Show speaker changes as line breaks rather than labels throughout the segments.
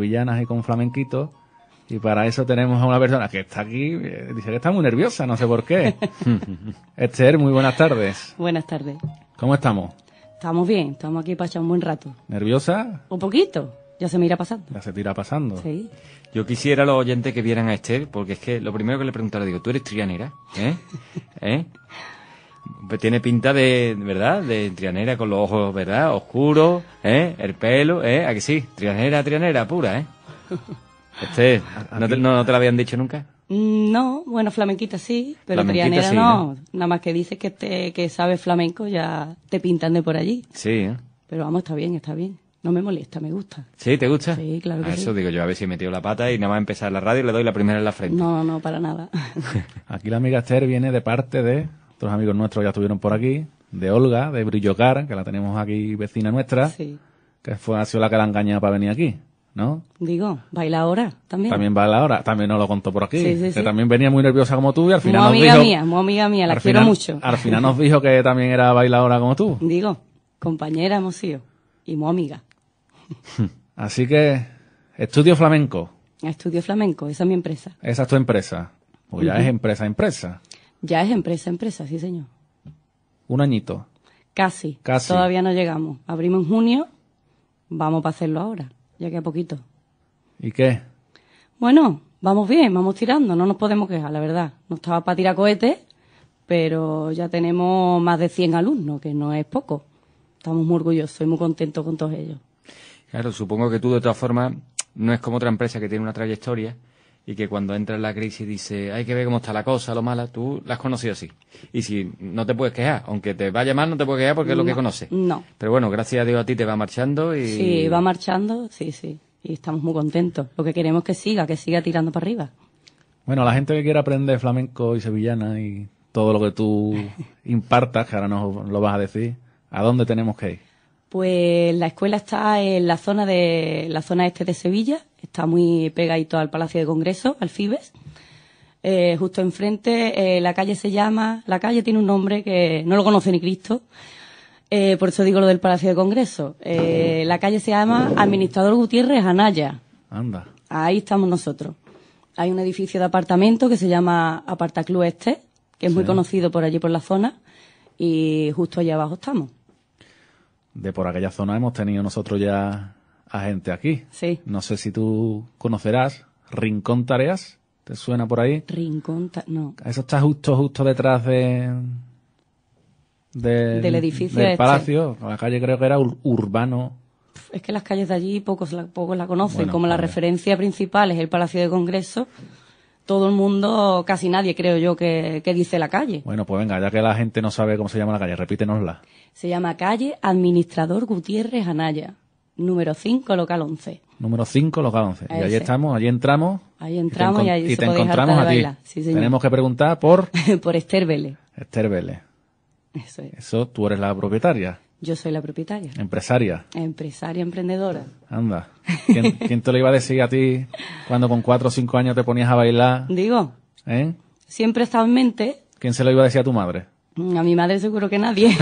villanas y con flamenquitos. Y para eso tenemos a una persona que está aquí, eh, dice que está muy nerviosa, no sé por qué. Esther, muy buenas tardes. Buenas tardes. ¿Cómo estamos?
Estamos bien, estamos aquí para echar un buen rato.
¿Nerviosa?
Un poquito, ya se me irá pasando. Ya
se te irá pasando. Sí. Yo quisiera a los oyentes que vieran a Esther, porque es que lo primero que le preguntaré, digo, ¿tú eres trianera? ¿Eh? ¿Eh? Pues tiene pinta de, ¿verdad? De trianera con los ojos, ¿verdad? Oscuros, ¿eh? El pelo, ¿eh? ¿A sí? Trianera, trianera, pura, ¿eh? Este, ¿no te, no, lo habían dicho nunca?
Mm, no, bueno, flamenquita sí, pero trianera no. Nada más que dices que, te, que sabes flamenco ya te pintan de por allí. Sí, ¿eh? Pero vamos, está bien, está bien. No me molesta, me gusta.
¿Sí? ¿Te gusta? Sí, claro que Eso digo yo, a ver si he metido la pata y nada más empezar la radio y le doy la primera en la frente.
No, no, para nada.
Aquí la amiga Esther viene de parte de... Otros amigos nuestros ya estuvieron por aquí, de Olga, de Brillocar, que la tenemos aquí vecina nuestra, que fue, ha la que la engañó para venir aquí. ¿no?
Digo, bailadora también. También
bailadora. también nos lo contó por aquí. que también venía muy nerviosa como tú y al final amiga dijo, mía, muy amiga mía, la quiero mucho. Al final nos dijo que también era bailadora como tú. Digo,
compañera hemos sido y muy amiga.
Así que, estudio flamenco.
Estudio flamenco, esa es mi empresa.
Esa es tu empresa. Pues ya es empresa, empresa.
Ya es empresa, empresa, sí, señor. Un añito. Casi. Todavía no llegamos. Abrimos en junio, vamos para hacerlo ahora, ya que a poquito. ¿Y qué? Bueno, vamos bien, vamos tirando, no nos podemos quejar, la verdad. No estaba para tirar cohetes, pero ya tenemos más de 100 alumnos, que no es poco. Estamos muy orgullosos y muy contentos con todos ellos.
Claro, supongo que tú de todas formas no es como otra empresa que tiene una trayectoria y que cuando entra en la crisis dice, hay que ver cómo está la cosa, lo mala, tú la has conocido así. Y si no te puedes quejar, aunque te vaya mal, no te puedes quejar porque es lo que conoces. No. Pero bueno, gracias a Dios a ti te va marchando y... Sí, va
marchando, sí, sí. Y estamos muy contentos. Lo que queremos que siga, que siga tirando para arriba.
Bueno, la gente que quiera aprender flamenco
y sevillana y todo lo que tú impartas, que ahora nos lo vas a decir, ¿a dónde tenemos que ir?
Pues la escuela está en la zona de la zona este de Sevilla, está muy pegadito al Palacio de Congreso, al FIBES. Eh, justo enfrente, eh, la calle se llama, la calle tiene un nombre que no lo conoce ni Cristo, eh, por eso digo lo del Palacio de Congreso. la calle se llama Administrador Gutiérrez Anaya. Anda. Ahí estamos nosotros. Hay un edificio de apartamento que se llama Apartaclub Este, que es muy conocido por allí por la zona, y justo allá abajo estamos.
De por aquella zona hemos tenido nosotros ya a gente aquí. Sí. No sé si tú conocerás Rincón Tareas. ¿Te suena por ahí?
Rincón, no. Eso está
justo, justo detrás de, del edificio del este. palacio. La calle creo que era Urbano.
Es que las calles de allí pocos la, la conocen. Como la referencia principal es el Palacio de Congreso, todo el mundo, casi nadie creo yo, que, que dice la calle.
Bueno, pues venga, ya que la gente no sabe cómo se llama la calle, repítenosla.
Se llama calle Administrador Gutiérrez Anaya número 5, local 11.
Número 5, local 11. Y ahí estamos, ahí entramos.
Ahí entramos y, te, y se te encontramos a ti. Tenemos que preguntar por... por Esther Vélez.
Esther Vélez. Eso es. Eso, tú eres la propietaria.
Yo soy la propietaria.
Empresaria.
Empresaria, emprendedora.
Anda. ¿Quién, te lo iba a decir a ti cuando con 4 o 5 años te ponías a bailar? Digo. ¿Eh?
Siempre estaba en mente.
¿Quién se lo iba a decir a tu madre?
A mi madre seguro que nadie.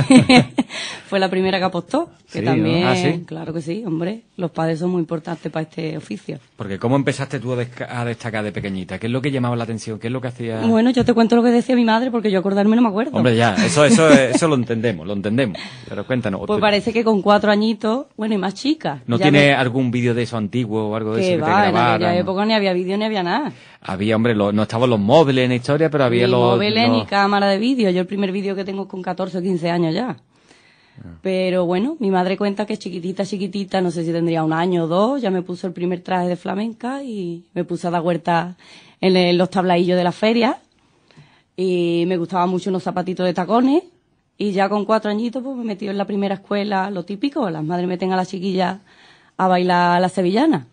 Fue la primera que apostó, que también, ah, claro que sí, hombre, los padres son muy importantes para este oficio.
Porque ¿cómo empezaste tú a, destacar de pequeñita? ¿Qué es lo que llamaba la atención? ¿Qué es lo que hacía? Bueno,
yo te cuento lo que decía mi madre porque yo acordarme no me acuerdo. Hombre, ya, eso eso eso
lo entendemos, lo entendemos. Pero cuéntanos. Pues parece
que con cuatro añitos, bueno, y más chica ¿No tiene
algún vídeo de eso antiguo o algo de eso que En aquella época
ni había vídeo ni había nada
había, hombre, no estaban los móviles en la historia, pero había los... móviles y ni
cámara de vídeo. Yo el primer vídeo que tengo es con 14 o 15 años ya. Ah. Pero bueno, mi madre cuenta que chiquitita, chiquitita, no sé si tendría un año o dos, ya me puso el primer traje de flamenca y me puse a dar huerta en, los tablaillos de la feria. Y me gustaban mucho unos zapatitos de tacones. Y ya con cuatro añitos, pues me metí en la primera escuela, lo típico, las madres meten a la chiquilla a bailar a la sevillana.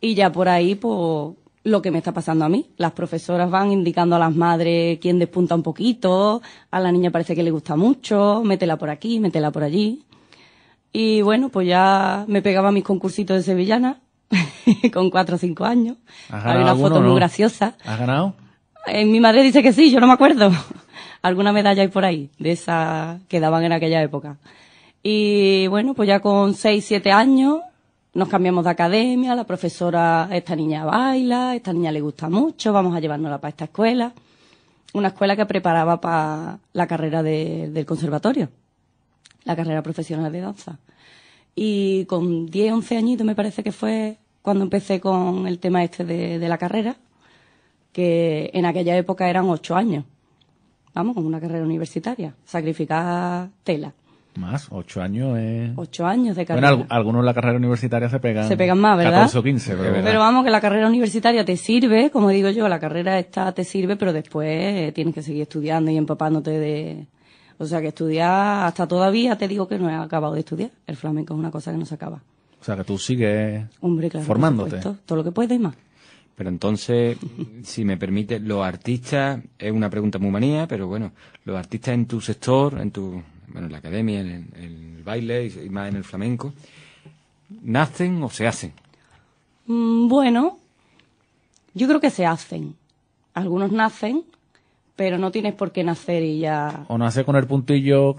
Y ya por ahí, pues, lo que me está pasando a mí. Las profesoras van indicando a las madres quién despunta un poquito, a la niña parece que le gusta mucho, métela por aquí, métela por allí. Y bueno, pues ya me pegaba mis concursitos de sevillana con cuatro o cinco años. Había una foto muy graciosa. ¿Has ganado? Eh, mi madre dice que sí, yo no me acuerdo. Alguna medalla hay por ahí, de esas que daban en aquella época. Y bueno, pues ya con seis, siete años nos cambiamos de academia, la profesora, esta niña baila, esta niña le gusta mucho, vamos a llevárnosla para esta escuela. Una escuela que preparaba para la carrera de, del conservatorio, la carrera profesional de danza. Y con 10, 11 añitos me parece que fue cuando empecé con el tema este de, de la carrera, que en aquella época eran 8 años. Vamos, con una carrera universitaria, sacrificar tela.
Más, ocho años es... Ocho
años de carrera. Bueno,
algunos la carrera universitaria se pegan... Se pegan más, ¿verdad? 14 o 15, pero, pero
vamos, que la carrera universitaria te sirve, como digo yo, la carrera esta te sirve, pero después eh, tienes que seguir estudiando y empapándote de... O sea, que estudiar hasta todavía te digo que no he acabado de estudiar. El flamenco es una cosa que no se acaba.
O sea, que tú sigues Hombre, formándote. todo lo que puedes y más. Pero entonces, si me permite, los artistas, es una pregunta muy manía, pero bueno, los artistas en tu sector, en tu, bueno, en la academia, en, el baile y, más en el flamenco, ¿nacen o se hacen?
Mm, bueno, yo creo que se hacen. Algunos nacen, pero no tienes por qué nacer y ya.
O nace con el puntillo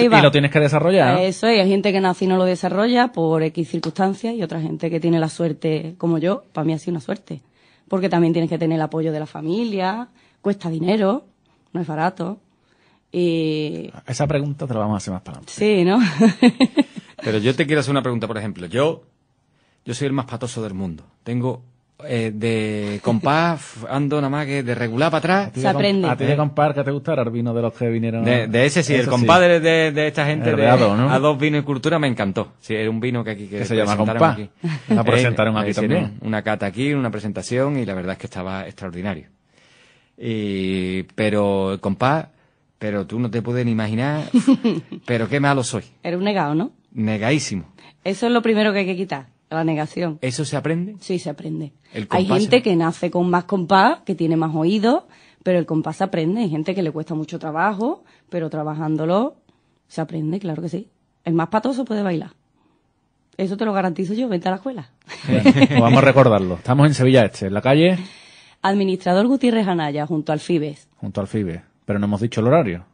y lo, tienes que desarrollar.
Eso, y hay gente que nace y no lo desarrolla por X circunstancias y otra gente que tiene la suerte, como yo, para mí ha sido una suerte. Porque también tienes que tener el apoyo de la familia, cuesta dinero, no es barato. Eh,
Esa pregunta te la vamos a hacer más para adelante.
Sí, ¿no?
Pero yo te quiero hacer una pregunta, por ejemplo. Yo, yo soy el más patoso del mundo. Tengo eh, de compás, ando nada más que de regular para atrás. Se aprende. A ti de
compás, que te gusta el vino de los que vinieron. De, ese sí, el compadre
de, esta gente. a dos vinos y cultura me encantó. Sí, era un vino que aquí. Que, se llama presentaron eh, Una cata aquí, una presentación y la verdad es que estaba extraordinario. pero el compás pero tú no te puedes ni imaginar. pero qué malo soy.
Era un negado, ¿no?
Negadísimo.
Eso es lo primero que hay que quitar, la negación. ¿Eso se aprende? Sí, se aprende.
hay gente que
nace con más compás, que tiene más oídos, pero el compás se aprende. Hay gente que le cuesta mucho trabajo, pero trabajándolo se aprende, claro que sí. El más patoso puede bailar. Eso te lo garantizo yo, vente a la escuela.
Pues vamos
a
recordarlo. Estamos en Sevilla Este, en la calle.
Administrador Gutiérrez Anaya, junto al FIBES.
Junto al FIBES. Pero no hemos dicho el horario.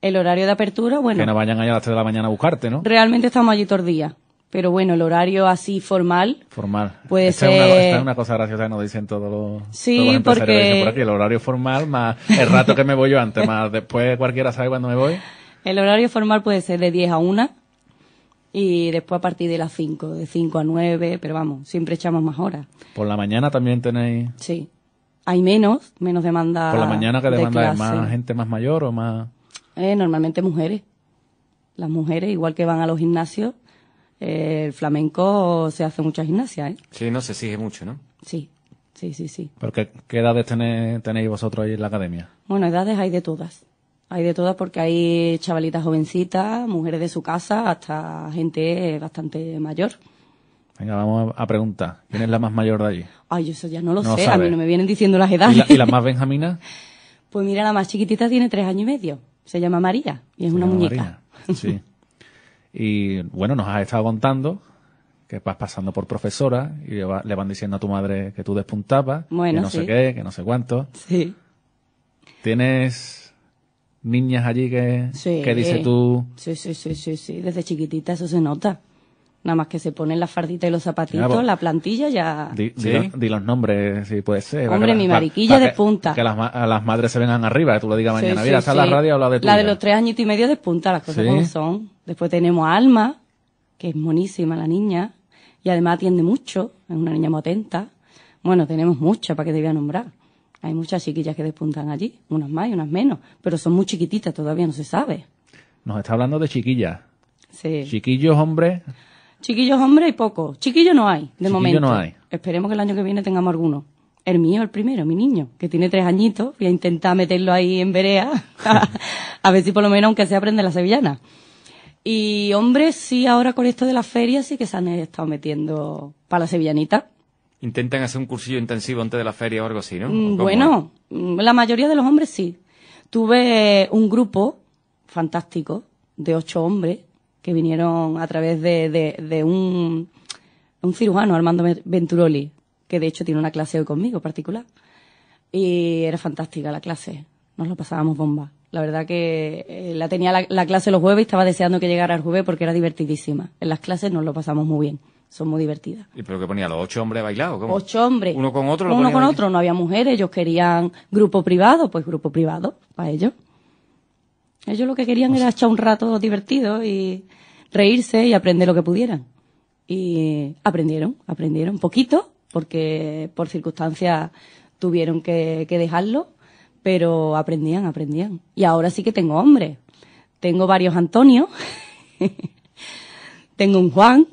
El horario de apertura, bueno. Que no
vayan allá a las 3 de la mañana a buscarte, ¿no?
Realmente estamos allí todo el día. Pero bueno, el horario así formal. Formal. Puede ser. una, esta es una
cosa graciosa que nos dicen todos los. Sí, porque. el horario formal más el rato que me voy yo antes, más después cualquiera sabe cuándo me voy.
El horario formal puede ser de 10 a 1 y después a partir de las 5, de 5 a 9, pero vamos, siempre echamos más horas.
¿Por la mañana también tenéis?
Sí, hay menos, menos demanda. ¿Por la mañana que demanda más
gente más mayor o más?
Eh, normalmente mujeres. Las mujeres, igual que van a los gimnasios, eh, el flamenco se hace mucha gimnasia, ¿eh?
Sí, no, se exige mucho, ¿no?
Sí, sí, sí, sí.
¿Pero qué, edades tenéis, tenéis vosotros ahí en la academia?
Bueno, edades hay de todas. Hay de todas porque hay chavalitas jovencitas, mujeres de su casa, hasta gente bastante mayor.
Venga, vamos a, preguntar. ¿Quién es la más mayor de allí?
Ay, eso ya no lo sé. A mí no me vienen diciendo las edades. ¿Y la,
más benjamina?
Pues mira, la más chiquitita tiene tres años y medio. Se llama María y es una muñeca.
Sí. Y bueno, nos has estado contando que vas pasando por profesora y le, van diciendo a tu madre que tú despuntabas, bueno, que no sé qué, que no sé cuánto. Sí. ¿Tienes niñas allí que, sí. que dice tú?
Sí, sí, sí, sí, sí. Desde chiquitita eso se nota. Nada más que se ponen las fardita y los zapatitos, ah, pues, la plantilla ya. Di,
los, nombres, si puede ser. Hombre, mi mariquilla de que, punta. Que las, a las madres se vengan arriba, que tú lo digas mañana. Mira, la radio o de tuya? La de los
tres añitos y medio de punta, las cosas como son. Después tenemos Alma, que es monísima la niña, y además atiende mucho, es una niña muy atenta. Bueno, tenemos muchas, para que te voy a nombrar. Hay muchas chiquillas que despuntan allí, unas más y unas menos, pero son muy chiquititas, todavía no se sabe.
Nos está hablando de chiquillas. Sí. Chiquillos, hombre...
Chiquillos hombres y pocos. Chiquillos no hay, de momento. no hay. Esperemos que el año que viene tengamos alguno. El mío, el primero, mi niño, que tiene tres añitos. Voy a intentar meterlo ahí en Berea. a ver si por lo menos, aunque sea, aprende la sevillana. Y hombres, sí, ahora con esto de la feria sí que se han estado metiendo para la sevillanita.
Intentan hacer un cursillo intensivo antes de la feria o algo así, ¿no? Mm, bueno,
mm, la mayoría de los hombres sí. Tuve un grupo fantástico de ocho hombres que vinieron a través de, un, cirujano, Armando Venturoli, que de hecho tiene una clase hoy conmigo particular. Y era fantástica la clase, nos lo pasábamos bomba. La verdad que eh, la tenía la, clase los jueves y estaba deseando que llegara el jueves porque era divertidísima. En las clases nos lo pasamos muy bien, son muy divertidas.
¿Y pero qué ponía? ¿Los ocho hombres bailados? Ocho hombres. ¿Uno con otro? uno con otro,
no había mujeres, ellos querían grupo privado, pues grupo privado para ellos. Ellos lo que querían pues era echar un rato divertido y reírse y aprender lo que pudieran. Y aprendieron, aprendieron poquito, porque por circunstancias tuvieron que, que dejarlo, pero aprendían, aprendían. Y ahora sí que tengo hombres. Tengo varios Antonio, tengo un Juan,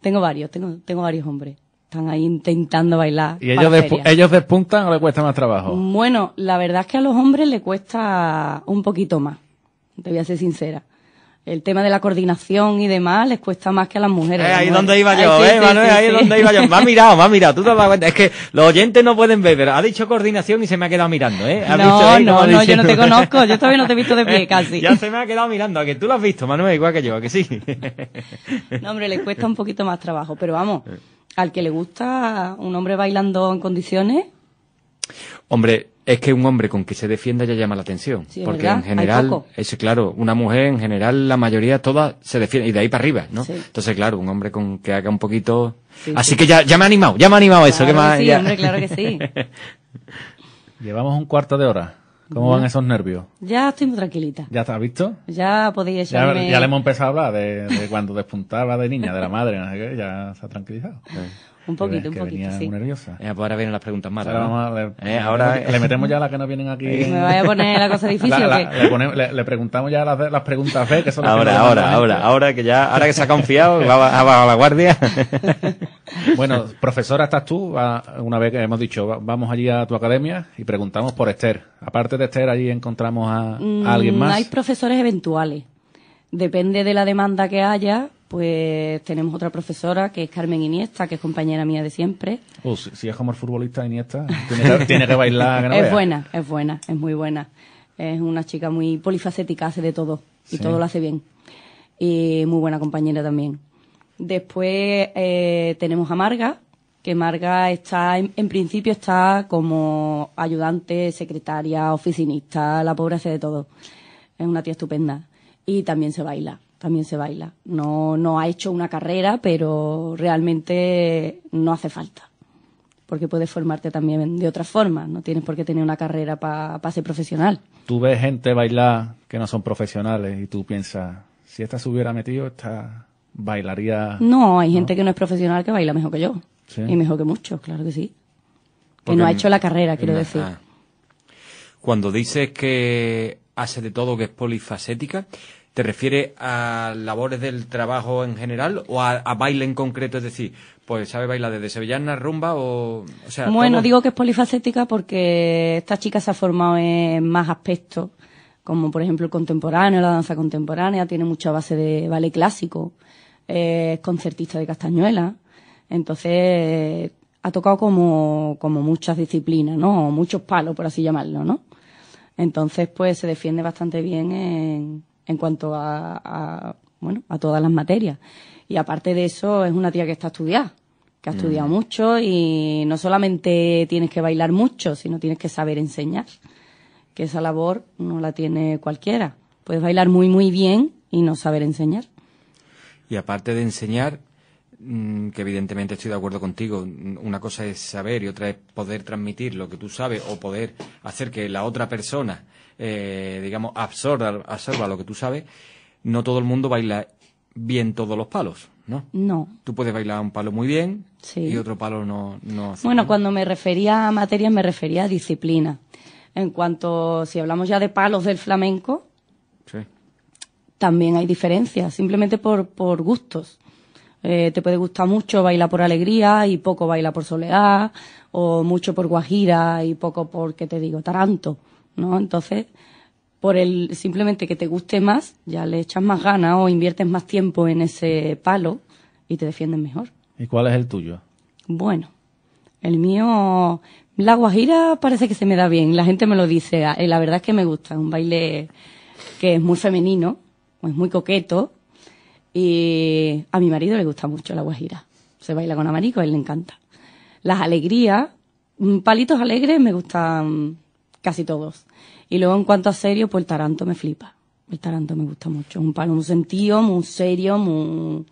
tengo varios, tengo, tengo varios hombres están ahí intentando bailar. ¿Y ellos, ellos
despuntan o les cuesta más trabajo?
Bueno, la verdad es que a los hombres les cuesta un poquito más te voy a ser sincera. El tema de la coordinación y demás les cuesta más que a las mujeres. Eh, ahí es eh, eh, donde iba yo, eh, Manuel, ahí es donde iba yo. Me ha
mirado, me ha mirado, tú te das cuenta. Es que los oyentes no pueden ver, pero ha dicho coordinación y se me ha quedado mirando, ¿eh? No, no, no, yo no te conozco, yo todavía no te he visto de pie casi. ya se me ha quedado mirando, a que tú lo has visto, Manuel, igual que yo, a que sí. no, hombre, le cuesta un
poquito más trabajo, pero vamos, al que le gusta un hombre bailando en condiciones,
Hombre, es que un hombre con que se defienda ya llama la atención. porque en general, es claro, una mujer en general, la mayoría, todas se defienden, y de ahí para arriba, ¿no? Entonces, claro, un hombre con que haga un poquito. Así que ya, ya me ha animado, ya me ha animado eso. Que, más, hombre, claro que sí.
Llevamos un cuarto de hora. ¿Cómo van esos nervios?
Ya estoy muy tranquilita.
¿Ya está visto? Ya podía Ya, le hemos empezado a hablar de, cuando despuntaba de niña, de la madre, ¿no? ya se ha tranquilizado. Un poquito, un poquito, sí. Muy nerviosa. Eh, ahora vienen las preguntas más Ahora, ¿no? le, eh, ahora le metemos ya las que no vienen aquí. Me vaya a poner
la cosa difícil.
le, preguntamos ya las, preguntas B, que son las Ahora, ahora, ahora, ahora que ya, ahora que se ha confiado, va, a la guardia. bueno, profesora, estás tú. Una vez que hemos dicho, vamos allí a tu academia y preguntamos por Esther. Aparte de Esther, allí encontramos a, a mm, alguien más. Hay
profesores eventuales depende de la demanda que haya, pues tenemos otra profesora que es Carmen Iniesta, que es compañera mía de siempre.
Oh, si, es como el futbolista Iniesta, tiene que, bailar. Que es
buena, es buena, es muy buena. Es una chica muy polifacética, hace de todo y todo lo hace bien. Y muy buena compañera también. Después eh, tenemos a Marga, que Marga está, en, principio está como ayudante, secretaria, oficinista, la pobre hace de todo. Es una tía estupenda. Y también se baila también se baila. No, no ha hecho una carrera, pero realmente no hace falta, porque puedes formarte también de otra forma, no tienes por qué tener una carrera para pa ser profesional.
Tú ves gente bailar que no son profesionales y tú piensas, si esta se hubiera metido, esta bailaría... No,
hay gente que no es profesional que baila mejor que yo, y mejor que muchos, claro que sí. que no ha hecho la carrera, quiero decir.
Cuando dices que hace de todo, que es polifacética, ¿Te refiere a labores del trabajo en general o a, baile en concreto? Es decir, pues sabe bailar desde sevillana, rumba
o... bueno, digo que es polifacética porque esta chica se ha formado en más aspectos, como por ejemplo el contemporáneo, la danza contemporánea, tiene mucha base de ballet clásico, eh, es concertista de Castañuela, entonces ha tocado como, como muchas disciplinas, ¿no? muchos palos, por así llamarlo, ¿no? Entonces, pues se defiende bastante bien en en cuanto a, bueno, a todas las materias. Y aparte de eso, es una tía que está estudiada, que ha mm. estudiado mucho y no solamente tienes que bailar mucho, sino tienes que saber enseñar, que esa labor no la tiene cualquiera. Puedes bailar muy, muy bien y no saber enseñar.
Y aparte de enseñar, mm, que evidentemente estoy de acuerdo contigo. Mm, una cosa es saber y otra es poder transmitir lo que tú sabes o poder hacer que la otra persona eh, digamos, absorba, lo que tú sabes, no todo el mundo baila bien todos los palos,
¿no? No.
Tú puedes bailar un palo muy bien y otro palo no.
bueno, cuando me refería a materia me refería a disciplina. En cuanto, si hablamos ya de palos del flamenco, también hay diferencias, simplemente por, por gustos. Eh, te puede gustar mucho bailar por alegría y poco bailar por soledad, o mucho por guajira y poco por, ¿qué te digo?, taranto. ¿no? Entonces, por el simplemente que te guste más, ya le echas más ganas o inviertes más tiempo en ese palo y te defiendes mejor.
¿Y cuál es el tuyo?
Bueno, el mío, la guajira parece que se me da bien, la gente me lo dice, eh, la verdad es que me gusta, es un baile que es muy femenino, es muy coqueto y a mi marido le gusta mucho la guajira, se baila con Amarico, a él le encanta. Las alegrías, mm, palitos alegres me gustan casi todos. Y luego en cuanto a serio, pues el taranto me flipa. El taranto me gusta mucho. un palo un sentido, muy serio, muy,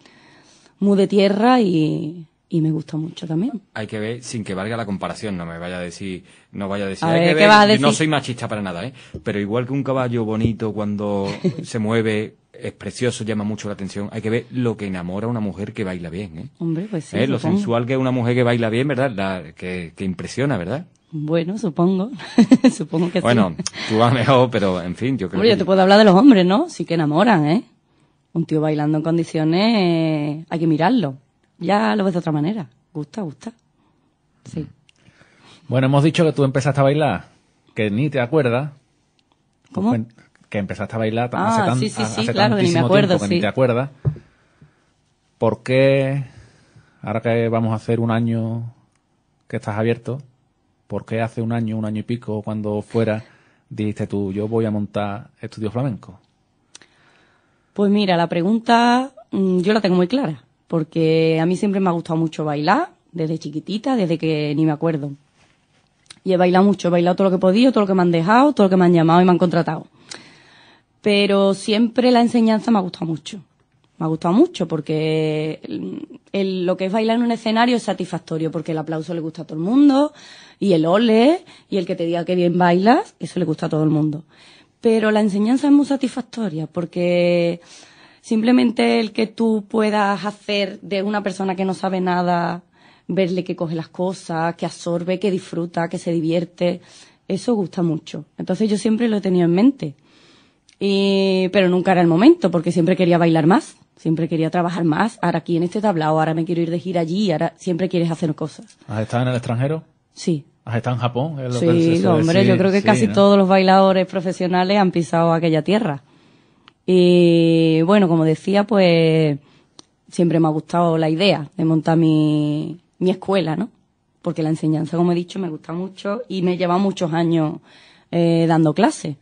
muy de tierra y, me gusta mucho también.
Hay que ver, sin que valga la comparación, no me vaya a decir, no vaya a decir, no soy machista para nada, ¿eh? Pero igual que un caballo bonito cuando se mueve, es precioso, llama mucho la atención. Hay que ver lo que enamora a una mujer que baila bien, ¿eh? Hombre, pues sí. ¿Eh? Lo sensual que es una mujer que baila bien, ¿verdad? que, que impresiona, ¿verdad?
Bueno, supongo. supongo que bueno,
tú vas mejor, pero en fin, yo creo que... te
puedo hablar de los hombres, ¿no? Sí que enamoran, ¿eh? Un tío bailando en condiciones, hay que mirarlo. Ya lo ves de otra manera. Gusta, gusta. Sí.
Bueno, hemos dicho que tú empezaste a bailar, que ni te acuerdas. Pues ¿Cómo? que empezaste a bailar ah, hace tan, sí, sí, claro, que ni me acuerdo, tiempo ¿Por qué, ahora que vamos a hacer un año que estás abierto, ¿por qué hace un año, un año y pico, cuando fuera, dijiste tú, yo voy a montar estudios Flamenco?
Pues mira, la pregunta mm, yo la tengo muy clara, porque a mí siempre me ha gustado mucho bailar, desde chiquitita, desde que ni me acuerdo. Y he bailado mucho, he bailado todo lo que he podido, todo lo que me han dejado, todo lo que me han llamado y me han contratado. Pero siempre la enseñanza me ha gustado mucho. Me ha gustado mucho porque lo que es bailar en un escenario es satisfactorio, porque el aplauso le gusta a todo el mundo, y el ole y el que te diga que bien bailas, eso le gusta a todo el mundo. Pero la enseñanza es muy satisfactoria porque simplemente el que tú puedas hacer de una persona que no sabe nada, verle que coge las cosas, que absorbe, que disfruta, que se divierte, eso gusta mucho. Entonces yo siempre lo he tenido en mente. Y, pero nunca era el momento, porque siempre quería bailar más, siempre quería trabajar más. Ahora aquí en este tablao, ahora me quiero ir de gira allí, ahora siempre quieres hacer cosas.
¿Has estado en el extranjero? Sí, Ah, está en Japón. Es lo sí, hombre, yo creo que casi todos
los bailadores profesionales han pisado aquella tierra. Y bueno, como decía, pues siempre me ha gustado la idea de montar mi, escuela, ¿no? Porque la enseñanza, como he dicho, me gusta mucho y me lleva muchos años eh, dando clases.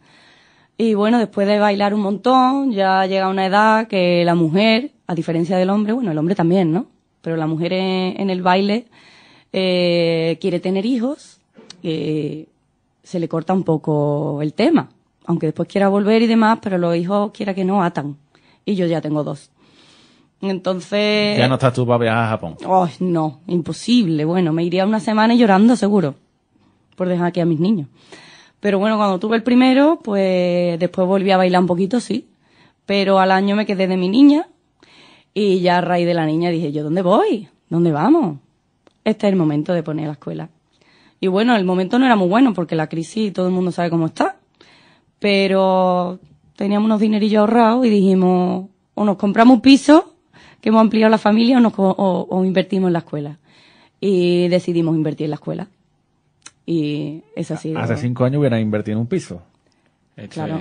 Y bueno, después de bailar un montón, ya llega una edad que la mujer, a diferencia del hombre, bueno, el hombre también, ¿no? Pero la mujer en, el baile eh, quiere tener hijos eh, se le corta un poco el tema, aunque después quiera volver y demás, pero los hijos quiera que no atan. Y yo ya tengo dos. Entonces... Ya no
estás tú para viajar a Japón.
Oh, no, imposible. Bueno, me iría una semana llorando seguro por dejar aquí a mis niños. Pero bueno, cuando tuve el primero, pues después volví a bailar un poquito, sí. Pero al año me quedé de mi niña y ya a raíz de la niña dije yo, ¿dónde voy? ¿Dónde vamos? Este es el momento de poner la escuela. Y bueno, el momento no era muy bueno porque la crisis y todo el mundo sabe cómo está. Pero teníamos unos dinerillos ahorrados y dijimos, o nos compramos un piso que hemos ampliado la familia o, nos, o, invertimos en la escuela. Y decidimos invertir en la escuela. Y es así. Hace
cinco años hubiera invertido en un piso.
Claro.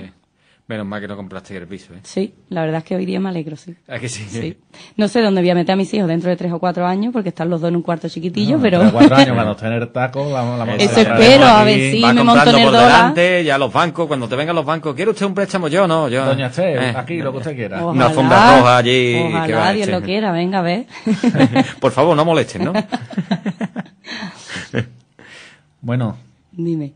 Menos mal que no compraste el piso, ¿eh? Sí,
la verdad es que hoy día me alegro, sí.
¿A sí? sí.
No sé dónde voy a meter a mis hijos dentro de tres o cuatro años, porque están los dos en un cuarto chiquitillo, pero... cuatro años, van a tener
tacos, vamos a la, la Eso espero, a ver si sí, me monto en el por delante, ya los bancos, cuando te vengan los bancos, ¿quiere usted un préstamo? Yo o no, yo... Doña Fe, eh, aquí, lo que usted quiera. Una fonda roja allí... Ojalá, que va, lo
quiera, venga, a ver. por favor, no molesten, ¿no?
bueno...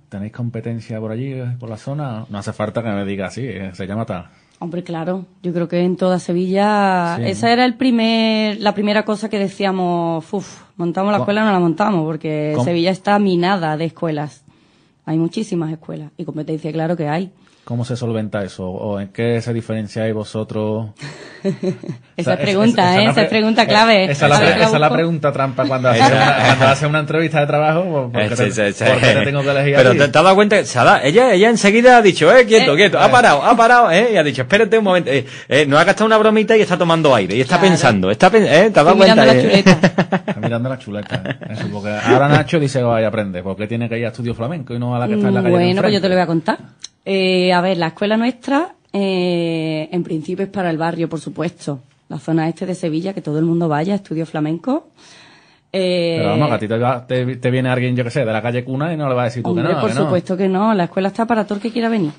¿Tenéis competencia por allí, por la zona? No hace falta que me diga, sí, ¿eh? se llama tal.
Hombre, claro, yo creo que en toda Sevilla, esa era el primer, la primera cosa que decíamos, uff, montamos la escuela o no la montamos, porque Sevilla está minada de escuelas. Hay muchísimas escuelas y competencia, claro que hay.
¿Cómo se solventa eso? ¿O en qué se diferenciáis vosotros?
esa, ¿eh? es pregunta, ¿eh? esa, es pregunta clave. Esa, es la
pregunta trampa cuando haces una, hace una, entrevista de trabajo. Pues, porque te, tengo que elegir Pero te, has
dado cuenta, ella, ella enseguida ha dicho, eh, quieto, eh, quieto, ha eh. parado, ha parado, eh, y ha dicho, espérate un momento, eh, no ha gastado una bromita y está tomando aire, y está pensando, está pensando, eh, te
dado cuenta. Mirando la chuleta.
está mirando la chuleta. ahora Nacho dice, vaya, aprende, porque tiene que ir a estudio flamenco y no a la que está en la calle. Bueno, pues yo te
lo voy a contar. Eh, a ver, la escuela nuestra, eh, en principio es para el barrio, por supuesto. La zona este de Sevilla, que todo el mundo vaya, estudio flamenco. Eh, Pero vamos,
a te, viene alguien, yo que sé, de la calle Cuna y no le vas a decir tú que no. Por supuesto
que no, la escuela está para todo el que quiera venir.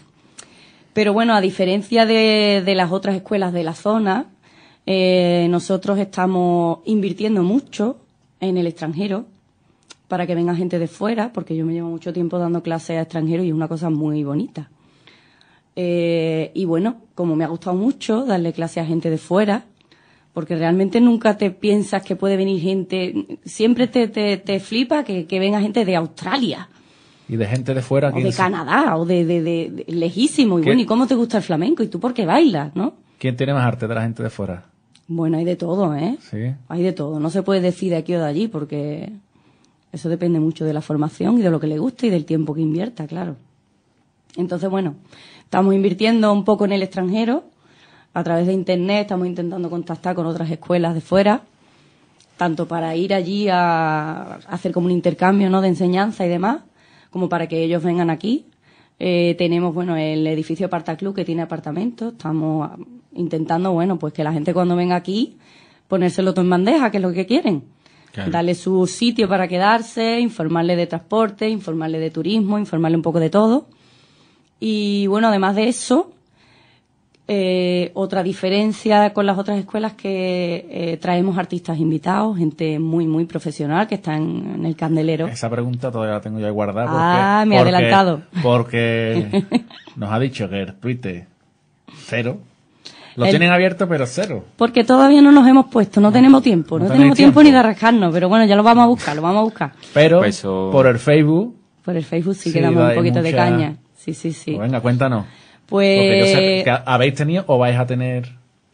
Pero bueno, a diferencia de, las otras escuelas de la zona, eh, nosotros estamos invirtiendo mucho en el extranjero para que venga gente de fuera, porque yo me llevo mucho tiempo dando clases a extranjeros y es una cosa muy bonita. Eh, y bueno, como me ha gustado mucho darle clase a gente de fuera, porque realmente nunca te piensas que puede venir gente, siempre te, flipa que, venga gente de Australia.
Y de gente de fuera. O de
Canadá, o de, lejísimo. Y bueno, ¿y cómo te gusta el flamenco? ¿Y tú por qué bailas, no?
¿Quién tiene más arte de la gente de fuera?
Bueno, hay de todo, ¿eh? Sí. Hay de todo. No se puede decir de aquí o de allí porque eso depende mucho de la formación y de lo que le guste y del tiempo que invierta, claro. Entonces, bueno, Estamos invirtiendo un poco en el extranjero. A través de Internet estamos intentando contactar con otras escuelas de fuera, tanto para ir allí a hacer como un intercambio ¿no? de enseñanza y demás, como para que ellos vengan aquí. Eh, tenemos bueno el edificio Apartaclub que tiene apartamentos. Estamos ah, intentando bueno pues que la gente cuando venga aquí ponérselo todo en bandeja, que es lo que quieren. Darle su sitio para quedarse, informarle de transporte, informarle de turismo, informarle un poco de todo. Y bueno, además de eso, eh, otra diferencia con las otras escuelas que eh, traemos artistas invitados, gente muy, muy profesional que está en, el candelero. Esa pregunta todavía la tengo yo guardada. ah, me ha adelantado.
Porque nos ha dicho que el Twitter cero. Lo tienen abierto, pero cero.
Porque todavía no nos hemos puesto, no, tenemos tiempo, no, tenemos tiempo. ni de arrascarnos, pero bueno, ya lo vamos a buscar, lo vamos a buscar.
Pero pues por el Facebook.
Por el Facebook sí, quedamos un poquito de caña. Sí, sí,
sí. venga, cuéntanos.
Pues.
habéis tenido o vais a tener.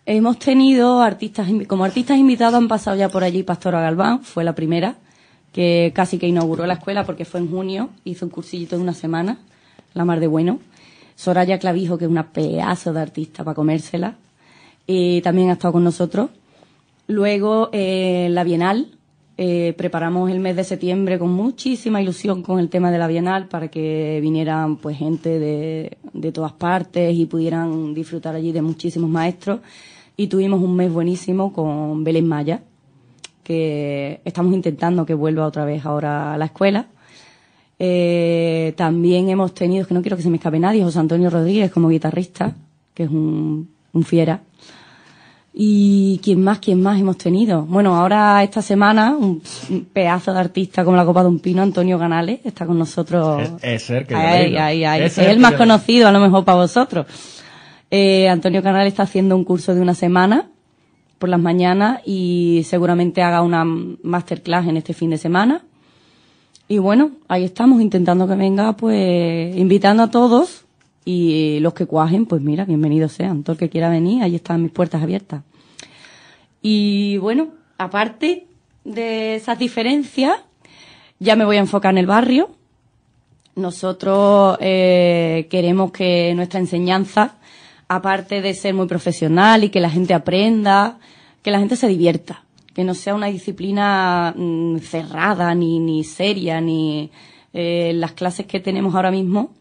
Hemos tenido artistas, como artistas invitados han pasado ya por allí Pastora Galván, fue la primera, que casi que inauguró la escuela porque fue en junio, hizo un cursillito de una semana, la mar de bueno. Soraya Clavijo, que es una pedazo de artista para comérsela, y eh, también ha estado con nosotros. Luego eh, la Bienal, eh, preparamos el mes de septiembre con muchísima ilusión con el tema de la Bienal para que vinieran pues gente de, de todas partes y pudieran disfrutar allí de muchísimos maestros. Y tuvimos un mes buenísimo con Belén Maya, que estamos intentando que vuelva otra vez ahora a la escuela. Eh, también hemos tenido, que no quiero que se me escape nadie, José Antonio Rodríguez como guitarrista, que es un fiera y quién más, quién más hemos tenido. Bueno, ahora esta semana un pedazo de artista como la Copa de un Pino, Antonio Canales, está con nosotros. Es, el que Es, el, más conocido a lo mejor para vosotros. Eh, Antonio Canales está haciendo un curso de una semana por las mañanas y seguramente haga una masterclass en este fin de semana. Y bueno, ahí estamos intentando que venga, pues invitando a todos y los que cuajen, pues mira, bienvenidos sean. Todo el que quiera venir, ahí están mis puertas abiertas. Y bueno, aparte de esas diferencias, ya me voy a enfocar en el barrio. Nosotros eh, queremos que nuestra enseñanza, aparte de ser muy profesional y que la gente aprenda, que la gente se divierta, que no sea una disciplina mm, cerrada, ni, ni seria, ni eh, las clases que tenemos ahora mismo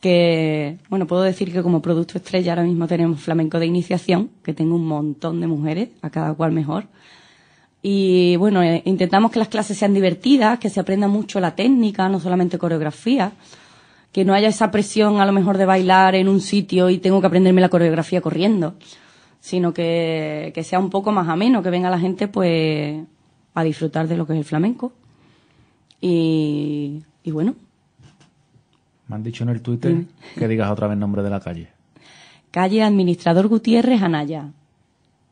que, bueno, puedo decir que como producto estrella ahora mismo tenemos flamenco de iniciación, que tengo un montón de mujeres, a cada cual mejor. Y bueno, eh, intentamos que las clases sean divertidas, que se aprenda mucho la técnica, no solamente coreografía, que no haya esa presión a lo mejor de bailar en un sitio y tengo que aprenderme la coreografía corriendo, sino que, que sea un poco más ameno, que venga la gente pues a disfrutar de lo que es el flamenco. Y, y bueno,
me han dicho en el Twitter mm. que digas otra vez nombre de la calle.
Calle Administrador Gutiérrez, Anaya.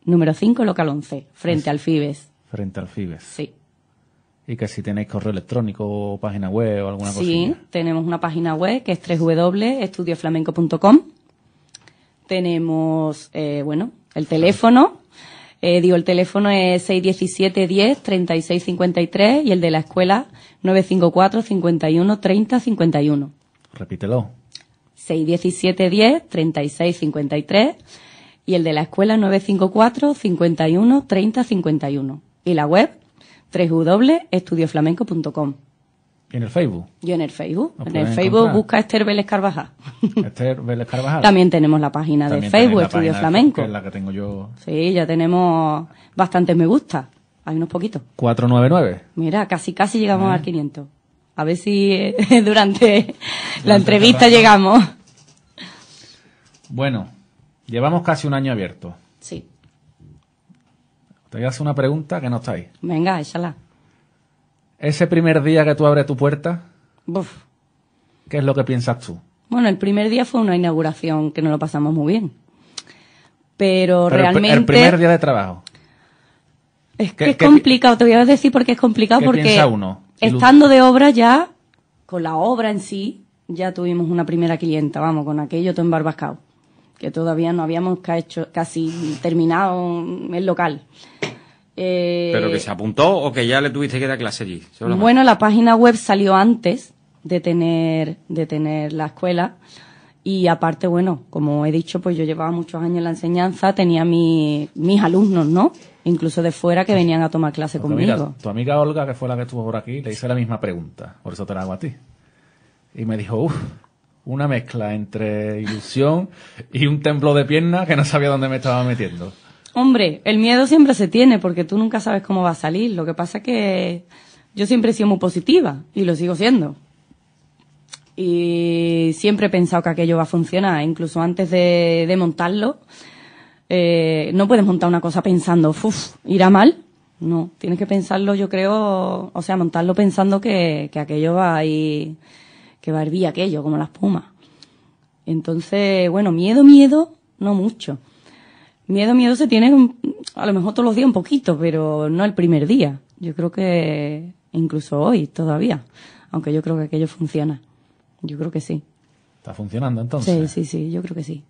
Número 5, local 11, frente pues al FIBES.
Frente al FIBES. Sí. Y que si tenéis correo electrónico o página web o alguna cosa. Sí,
tenemos una página web que es www.estudioflamenco.com. Tenemos, eh, bueno, el teléfono. Eh, digo, el teléfono es 617 10 53 y el de la escuela 954-51-30-51. Repítelo. 61710 3653 y el de la escuela 954 51 y la web www.estudioflamenco.com. ¿Y en el Facebook? Y en el Facebook. En el Facebook busca Esther Vélez Carvajal.
Esther Vélez Carvajal. También
tenemos la página de Facebook, Estudio Flamenco. es la que tengo yo. Sí, ya tenemos bastantes me gusta. Hay unos poquitos.
499.
Mira, casi casi llegamos ¿Eh? al 500. A ver si eh, durante la entrevista llegamos.
Bueno, llevamos casi un año abierto. Sí. Te voy a hacer una pregunta que no está ahí.
Venga, échala.
Ese primer día que tú abres tu puerta, ¿qué es lo que piensas tú?
Bueno, el primer día fue una inauguración que no lo pasamos muy bien. Pero, realmente. El, primer día de trabajo. Es que es complicado, te voy a decir porque es complicado ¿qué Piensa uno? Estando de obra ya, con la obra en sí, ya tuvimos una primera clienta, vamos, con aquello todo embarbascado, que todavía no habíamos casi terminado el local. Eh, ¿Pero que se
apuntó o que ya le tuviste que dar clase allí? Bueno,
la página web salió antes de tener, de tener la escuela. Y aparte, bueno, como he dicho, pues yo llevaba muchos años en la enseñanza, tenía mi, mis alumnos, ¿no? Incluso de fuera que venían a tomar clase conmigo.
tu amiga Olga, que fue la que estuvo por aquí, le hice la misma pregunta, por eso te la hago a ti. Y me dijo, uff, una mezcla entre ilusión y un templo de pierna que no sabía dónde me estaba metiendo.
Hombre, el miedo siempre se tiene porque tú nunca sabes cómo va a salir. Lo que pasa es que yo siempre he sido muy positiva y lo sigo siendo y siempre he pensado que aquello va a funcionar, incluso antes de, montarlo. Eh, no puedes montar una cosa pensando, uff, irá mal. No, tienes que pensarlo, yo creo, o sea, montarlo pensando que, que aquello va a que va a hervir aquello, como la espuma. Entonces, bueno, miedo, miedo, no mucho. Miedo, miedo se tiene a lo mejor todos los días un poquito, pero no el primer día. Yo creo que incluso hoy todavía, aunque yo creo que aquello funciona. Yo creo que sí.
¿Está funcionando
entonces? Sí, sí, sí, yo creo que sí.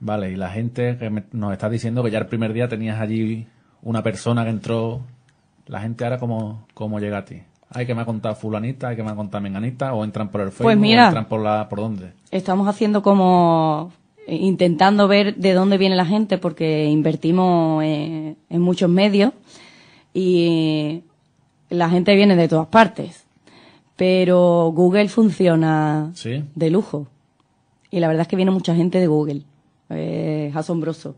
Vale, y la gente que nos está diciendo que ya el primer día tenías allí una persona que entró. La gente ahora, ¿cómo, cómo llega a ti? Hay que me ha contado fulanita, hay que me ha contado menganita, o entran por el pues Facebook, pues mira, entran por la, por dónde.
Estamos haciendo como eh, intentando ver de dónde viene la gente, porque invertimos eh, en muchos medios y la gente viene de todas partes. Pero Google funciona de lujo. Y la verdad es que viene mucha gente de Google. Es asombroso.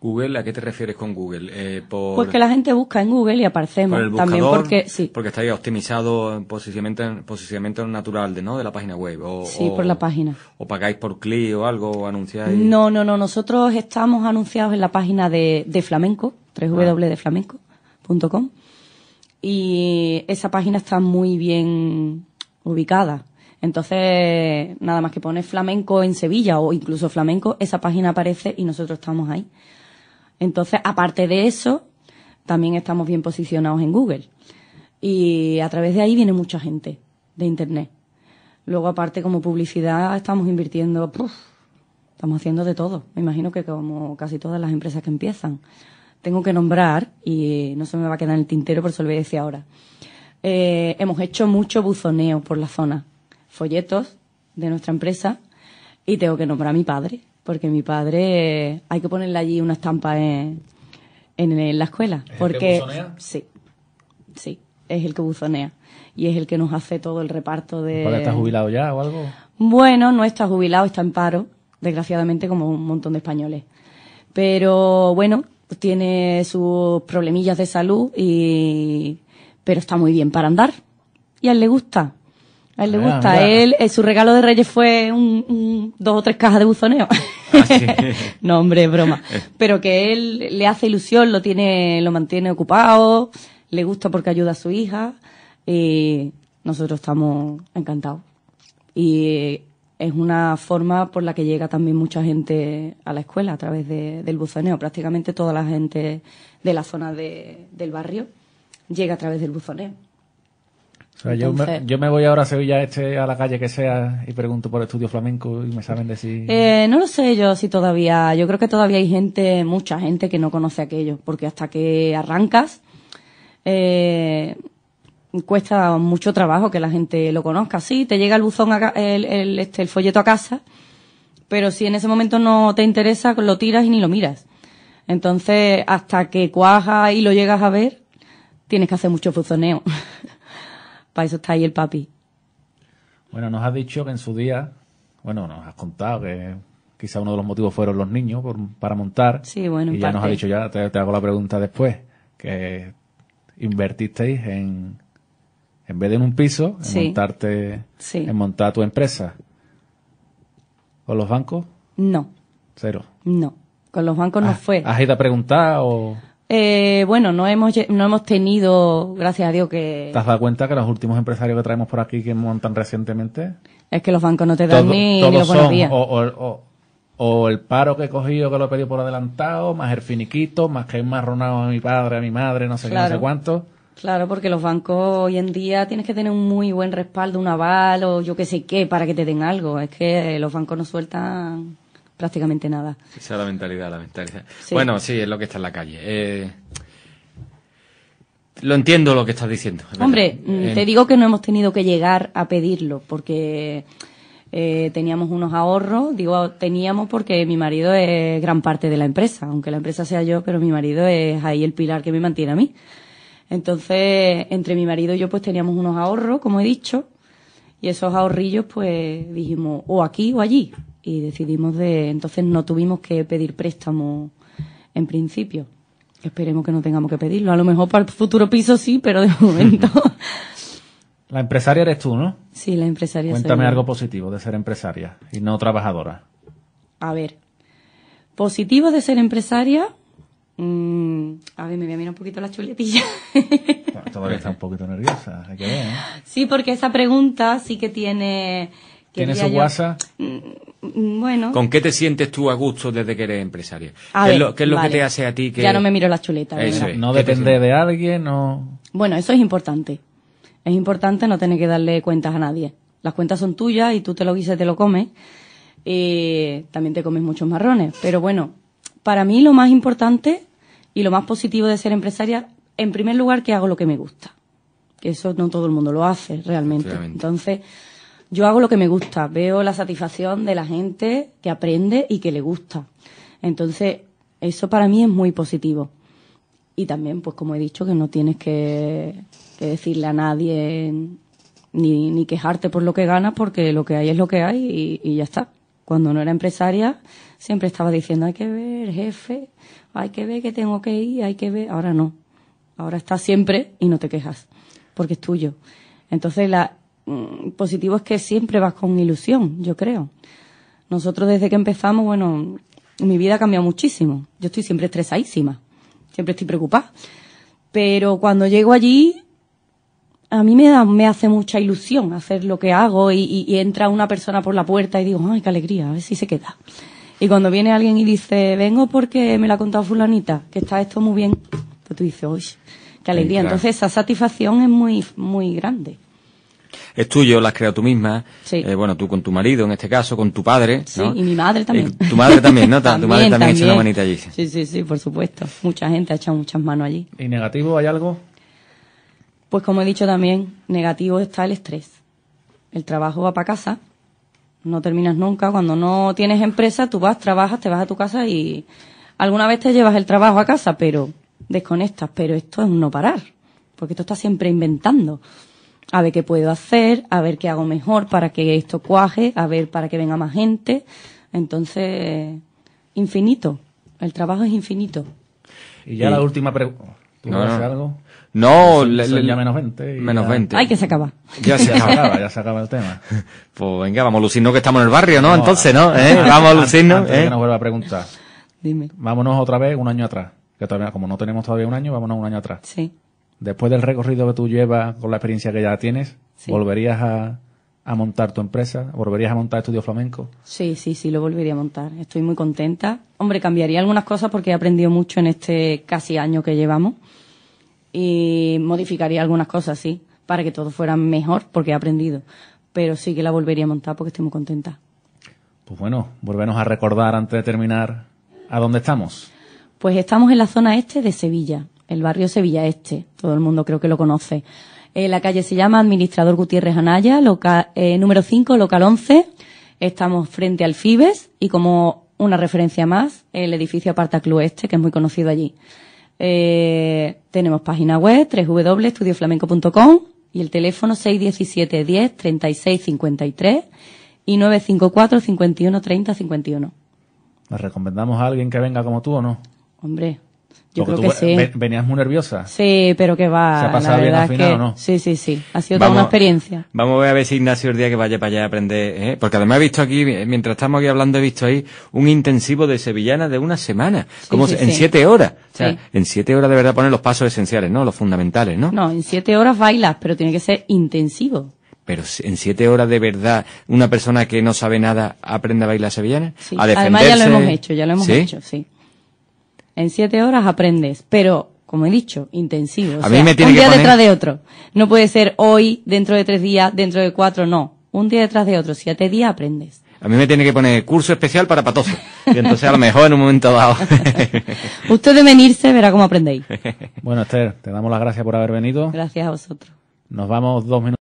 Google, ¿a qué te refieres con Google? Eh, pues que
la gente busca en Google y aparecemos. Por el buscador, también porque, sí.
porque está ahí optimizado en posicionamiento, natural de, ¿no? de la página web. sí, por la página. ¿O pagáis por clic o algo? O
anunciáis? No, no, no. Nosotros estamos anunciados en la página de, de Flamenco, ah. www.flamenco.com y esa página está muy bien ubicada. Entonces, nada más que pones flamenco en Sevilla o incluso flamenco, esa página aparece y nosotros estamos ahí. Entonces, aparte de eso, también estamos bien posicionados en Google. Y a través de ahí viene mucha gente de Internet. Luego, aparte, como publicidad, estamos invirtiendo, estamos haciendo de todo. Me imagino que como casi todas las empresas que empiezan tengo que nombrar, y no se me va a quedar en el tintero, por eso lo voy a decir ahora. Eh, hemos hecho mucho buzoneo por la zona, folletos de nuestra empresa, y tengo que nombrar a mi padre, porque mi padre hay que ponerle allí una estampa en, en, la escuela. porque, buzonea? Sí, sí, es el que buzonea y es el que nos hace todo el reparto de. está jubilado ya o algo? Bueno, no está jubilado, está en paro, desgraciadamente, como un montón de españoles. Pero bueno, tiene sus problemillas de salud y pero está muy bien para andar y a él le gusta. A él le ah, gusta. Él, eh, su regalo de Reyes fue un, dos o tres cajas de buzoneo. Ah, no, hombre, broma. Pero que él le hace ilusión, lo tiene, lo mantiene ocupado, le gusta porque ayuda a su hija. Y nosotros estamos encantados. Y es una forma por la que llega también mucha gente a la escuela a través del buzoneo. Prácticamente toda la gente de la zona de, del barrio llega a través del buzoneo.
yo, me, yo, me, voy ahora a Sevilla este a la calle que sea y pregunto por estudio flamenco y me saben decir.
Eh, no lo sé yo si todavía. Yo creo que todavía hay gente, mucha gente que no conoce aquello, porque hasta que arrancas eh, cuesta mucho trabajo que la gente lo conozca. Sí, te llega el buzón, este, el, folleto a casa, pero si en ese momento no te interesa, lo tiras y ni lo miras. Entonces, hasta que cuajas y lo llegas a ver, tienes que hacer mucho buzoneo. Para eso está ahí el papi.
Bueno, nos has dicho que en su día, bueno, nos has contado que quizá uno de los motivos fueron los niños para montar. Sí, bueno, Y ya nos has dicho, ya te hago la pregunta después, que invertisteis en, en vez de en un piso, en montarte, en montar tu empresa. ¿Con los bancos? No. Cero.
No. Con los bancos no ah, fue. ¿Has
ido a preguntar o...?
Eh, bueno, no hemos, no hemos tenido, gracias a Dios que... ¿Te has
dado cuenta que los últimos empresarios que traemos por aquí que montan recientemente?
Es que los bancos no te dan ni, todos
O, el paro que he cogido, que lo he pedido por adelantado, más el finiquito, más que he marronado a mi padre, a mi madre, no sé qué, no sé cuánto.
Claro, porque los bancos hoy en día tienes que tener un muy buen respaldo, un aval o yo qué sé qué, para que te den algo. Es que eh, los bancos no sueltan prácticamente nada.
Esa es la mentalidad, la mentalidad. Bueno, sí, es lo que está en la calle. Eh, lo entiendo lo que estás diciendo. Hombre, mm, eh, te digo
que no hemos tenido que llegar a pedirlo porque teníamos unos ahorros. Digo, teníamos porque mi marido es gran parte de la empresa, aunque la empresa sea yo, pero mi marido es ahí el pilar que me mantiene a mí. Entonces, entre mi marido y yo, pues teníamos unos ahorros, como he dicho, y esos ahorrillos, pues dijimos, o aquí o allí. Y decidimos de, entonces no tuvimos que pedir préstamo en principio. Esperemos que no tengamos que pedirlo. A lo mejor para el futuro piso sí, pero de momento.
La empresaria eres tú,
¿no? Sí, la empresaria. Cuéntame algo
positivo de ser empresaria y no trabajadora.
A ver, positivo de ser empresaria, mm, a ver, me voy a mirar un poquito la chuletilla.
Todavía está un poquito nerviosa, ¿eh?
Sí, porque esa pregunta sí que tiene... ¿Tiene su WhatsApp? Mm, mm, bueno. ¿Con
qué te sientes tú a gusto desde que eres empresaria? ¿Qué, es lo, que te hace a ti que... Ya no me miro las chuletas. No depende
de alguien, no... Bueno, eso es importante. Es importante no tener que darle cuentas a nadie. Las cuentas son tuyas y tú te lo guises, te lo comes. Eh, también te comes muchos marrones. Pero bueno, para mí lo más importante y lo más positivo de ser empresaria, en primer lugar, que hago lo que me gusta. Que eso no todo el mundo lo hace realmente. Entonces, yo hago lo que me gusta. Veo la satisfacción de la gente que aprende y que le gusta. Entonces, eso para mí es muy positivo. Y también, pues como he dicho, que no tienes que, decirle a nadie ni, ni, quejarte por lo que ganas, porque lo que hay es lo que hay y, y ya está. Cuando no era empresaria, siempre estaba diciendo, hay que ver, jefe, hay que ver que tengo que ir, hay que ver. Ahora no. Ahora está siempre y no te quejas, porque es tuyo. Entonces, la, mm, positivo es que siempre vas con ilusión, yo creo. Nosotros desde que empezamos, bueno, mi vida ha cambiado muchísimo. Yo estoy siempre estresadísima, siempre estoy preocupada. Pero cuando llego allí, a mí me, da, me hace mucha ilusión hacer lo que hago y, y entra una persona por la puerta y digo, ay, qué alegría, a ver si se queda. Y cuando viene alguien y dice, vengo porque me la ha contado fulanita, que está esto muy bien, pues tú dices, uy,
qué alegría. Entonces
esa satisfacción es muy, muy grande.
Es tuyo, la has creado tú misma. Eh, bueno, tú con tu marido, en este caso, con tu padre. Sí, y mi madre eh, también. tu madre también, ¿no? tu madre también, echa manita allí.
Sí, sí, sí, por supuesto. Mucha gente ha echado muchas manos allí. ¿Y negativo hay algo? Pues como he dicho también, negativo está el estrés. El trabajo va para casa, no terminas nunca. Cuando no tienes empresa, tú vas, trabajas, te vas a tu casa y alguna vez te llevas el trabajo a casa, pero desconectas. Pero esto es un no parar, porque tú estás siempre inventando. A ver qué puedo hacer, a ver qué hago mejor para que esto cuaje, a ver para que venga más gente. Entonces, infinito. El trabajo es infinito.
Y ya la última pregunta no, no. algo?
No, le, ya menos 20. menos 20. Ay, que se acaba. Ya se, acaba.
ya se acaba, el tema.
Pues venga, vamos a lucirnos que estamos en el barrio, ¿no? Entonces, ¿no? ¿Eh? Vamos a lucirnos. Antes, que ¿eh? nos
vuelva a preguntar. Dime. Vámonos otra vez un año atrás. Que todavía, como no tenemos todavía un año, vámonos un año atrás. Sí. Después del recorrido que tú llevas con la experiencia que ya tienes, ¿volverías a, a montar tu empresa? ¿Volverías a montar Estudio Flamenco?
Sí, sí, sí, lo volvería a montar. Estoy muy contenta. Hombre, cambiaría algunas cosas porque he aprendido mucho en este casi año que llevamos y modificaría algunas cosas, sí, para que todo fuera mejor, porque he aprendido. Pero sí que la volvería a montar porque estoy muy contenta.
Pues bueno, volvemos a recordar antes de terminar a dónde estamos.
Pues estamos en la zona este de Sevilla, el barrio Sevilla Este. Todo el mundo creo que lo conoce. Eh, la calle se llama Administrador Gutiérrez Anaya, eh, número 5, local 11. Estamos frente al FIBES y como una referencia más, el edificio Club Este, que es muy conocido allí. Eh, tenemos página web www.estudioflamenco.com y el teléfono 617 10 36 53 y 954 51 30 51.
¿Le recomendamos a alguien que venga como tú o no? Hombre,
yo creo que sí.
Venías muy nerviosa.
Sí, pero que va. Se ha que, Sí, sí, sí. Ha sido toda una experiencia.
Vamos a ver, a ver si Ignacio el día que vaya para allá a aprender. ¿eh? Porque además he visto aquí, mientras estamos aquí hablando, he visto ahí un intensivo de sevillana de una semana. como en siete horas. en siete horas de verdad poner los pasos esenciales, ¿no? Los fundamentales, ¿no?
No, en siete horas bailas, pero tiene que ser intensivo.
Pero en siete horas de verdad, una persona que no sabe nada aprende a bailar sevillana. A defenderse. Además ya lo hemos hecho, ya lo hemos hecho, sí.
En siete horas aprendes, pero como he dicho, intensivo. O sea, un día detrás de otro. No puede ser hoy, dentro de tres días, dentro de cuatro, no. Un día detrás de otro, siete días aprendes.
A mí me tiene que poner curso especial para patoso. Y entonces a lo mejor en un momento dado.
Usted de venirse verá cómo aprendéis.
Bueno, Esther, te damos las gracias por haber venido.
Gracias a vosotros.
Nos vamos dos minutos.